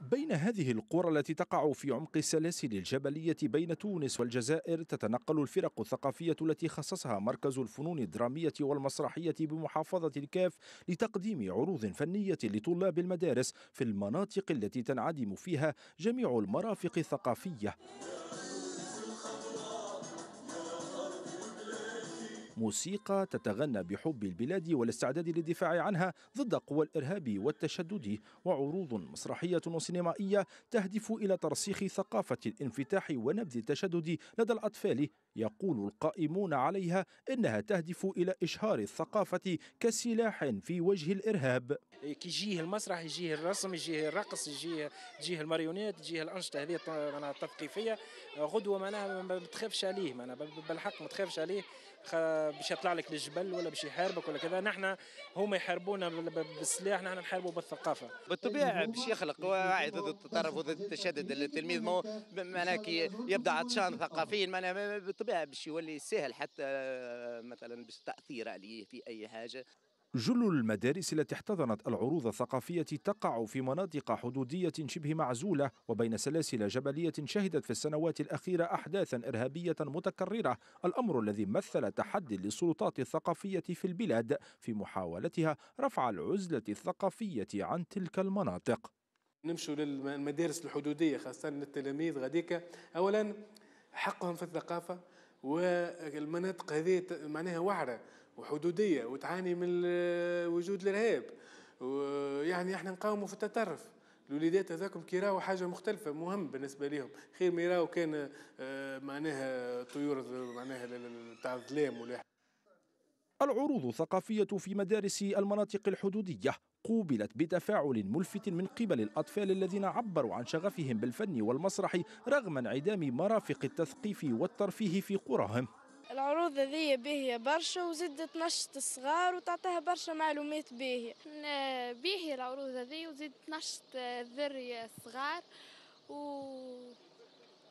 بين هذه القرى التي تقع في عمق السلاسل الجبلية بين تونس والجزائر تتنقل الفرق الثقافية التي خصصها مركز الفنون الدرامية والمسرحية بمحافظة الكاف لتقديم عروض فنية لطلاب المدارس في المناطق التي تنعدم فيها جميع المرافق الثقافية موسيقى تتغنى بحب البلاد والاستعداد للدفاع عنها ضد قوى الإرهاب والتشدد وعروض مسرحية وسينمائية تهدف إلى ترسيخ ثقافة الانفتاح ونبذ التشدد لدى الأطفال يقول القائمون عليها إنها تهدف إلى إشهار الثقافة كسلاح في وجه الإرهاب إيه، كيجيه المسرح يجيه الرسم يجيه الرقص يجيه, يجيه الماريونات يجيه الأنشطة هذه معناها التثقيفية غدوة معناها ما تخافش عليه معناها بالحق ما تخافش عليه باش يطلع لك للجبل ولا باش يحاربك ولا كذا نحن هما يحاربونا بالسلاح نحن نحاربوا بالثقافه بالطبيعه باش يخلق وعي ضد التطرف وضد التشدد التلميذ ما معناها كي يبدا عطشان ثقافيا معناها بالطبيعه باش يولي سهل حتى آه، مثلا باش تاثير عليه في اي حاجه جل المدارس التي احتضنت العروض الثقافية تقع في مناطق حدودية شبه معزولة وبين سلاسل جبلية شهدت في السنوات الأخيرة أحداثا إرهابية متكررة الأمر الذي مثل تحدي للسلطات الثقافية في البلاد في محاولتها رفع العزلة الثقافية عن تلك المناطق نمشوا للمدارس الحدودية خاصة للتلاميذ غديك أولا حقهم في الثقافة والمناطق هذه معناها وعرة وحدودية وتعاني من آه، وجود الإرهاب ويعني احنا نقاوموا في التطرف الوليدات هذاكم كي حاجه مختلفه مهم بالنسبه لهم خير ما يراوا كان آه، معناها طيور معناها تاع الظلام ولا العروض الثقافية في مدارس المناطق الحدودية قوبلت بتفاعل ملفت من قبل الأطفال الذين عبروا عن شغفهم بالفن والمسرح رغم انعدام مرافق التثقيف والترفيه في قراهم العروض هذه باهية برشا وزيد تنشط الصغار وتعطيها برشا معلومات باهية باهية العروض هذه وزيد تنشط الذرية الصغار و...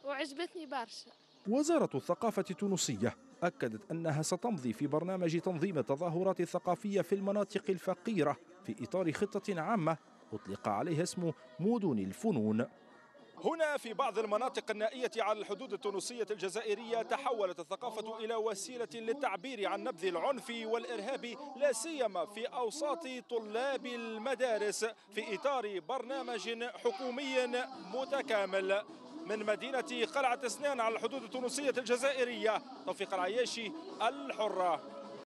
وعجبتني برشا وزارة الثقافة التونسية أكدت أنها ستمضي في برنامج تنظيم التظاهرات الثقافية في المناطق الفقيرة في إطار خطة عامة أطلق عليها اسم مدن الفنون هنا في بعض المناطق النائية على الحدود التونسية الجزائرية تحولت الثقافة إلى وسيلة للتعبير عن نبذ العنف والإرهاب لا سيما في أوساط طلاب المدارس في إطار برنامج حكومي متكامل من مدينة قلعة سنان على الحدود التونسية الجزائرية توفيق العياشي الحرة